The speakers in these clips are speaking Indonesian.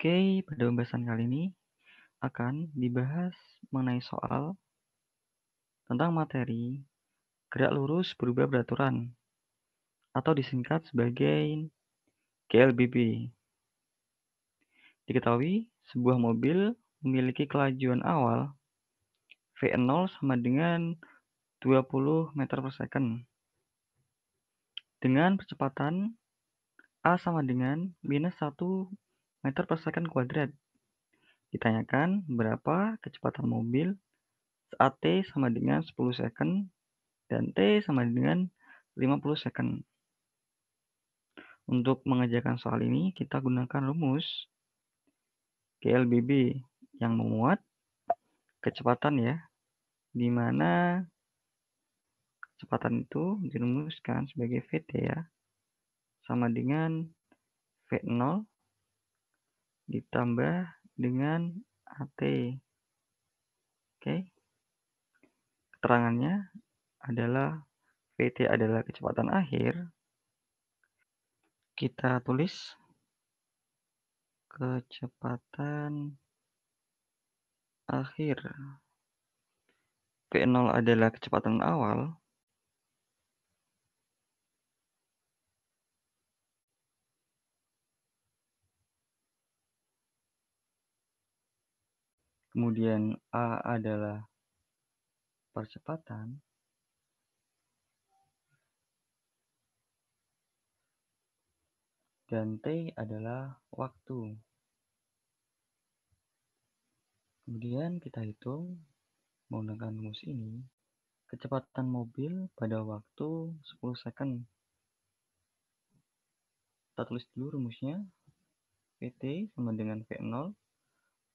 Oke, pada pembahasan kali ini akan dibahas mengenai soal tentang materi gerak lurus berubah beraturan atau disingkat sebagai GLBB. Diketahui sebuah mobil memiliki kelajuan awal V0 sama dengan 20 meter per second dengan percepatan A sama dengan minus 1 meter per second kuadrat. Ditanyakan berapa kecepatan mobil saat T sama dengan 10 second dan T sama dengan 50 second. Untuk mengerjakan soal ini, kita gunakan rumus GLBB yang memuat kecepatan ya, di mana kecepatan itu dirumuskan sebagai VT ya, sama dengan V0 ditambah dengan AT. Oke. Keterangannya adalah VT adalah kecepatan akhir. Kita tulis kecepatan akhir. V0 adalah kecepatan awal. kemudian A adalah percepatan, dan T adalah waktu. Kemudian kita hitung menggunakan rumus ini, kecepatan mobil pada waktu 10 second. Kita tulis dulu rumusnya, Vt sama dengan V0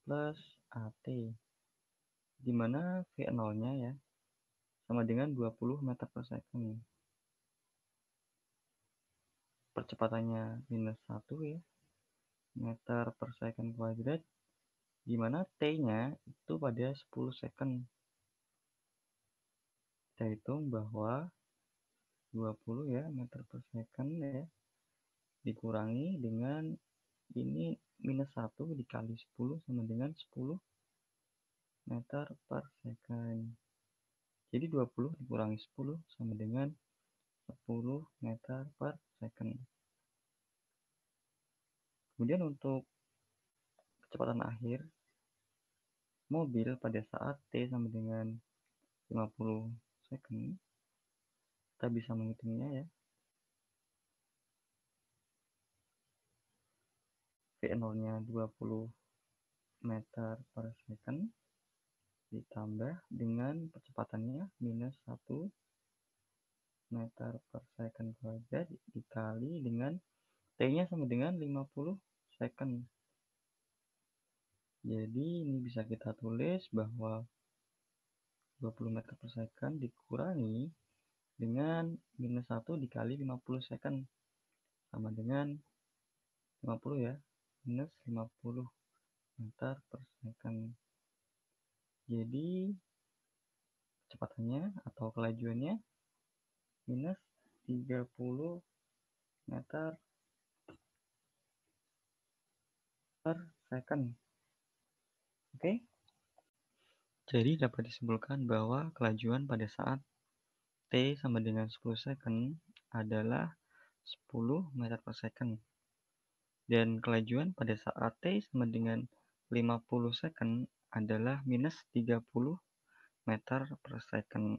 plus AT dimana V0-nya ya sama dengan 20 meter per second. Percepatannya minus 1 ya, meter per second kuadrat, di mana T-nya itu pada 10 second. Kita hitung bahwa 20 ya, meter per second ya, dikurangi dengan ini minus 1 dikali 10 sama dengan 10 meter per second. Jadi 20 dikurangi 10 sama dengan 10 meter per second. Kemudian untuk kecepatan akhir, mobil pada saat T sama dengan 50 second, kita bisa menghitungnya ya, nolnya 20 meter per second ditambah dengan percepatannya minus 1 meter per second kuadrat dikali dengan T-nya sama dengan 50 second. Jadi ini bisa kita tulis bahwa 20 meter per second dikurangi dengan minus 1 dikali 50 second sama dengan 50 ya minus 50 meter per second. Jadi kecepatannya atau kelajuannya minus 30 meter per second. Oke. Okay? Jadi dapat disimpulkan bahwa kelajuan pada saat T sama dengan 10 second adalah 10 meter per second dan kelajuan pada saat T sama dengan 50 second adalah minus 30 meter per second.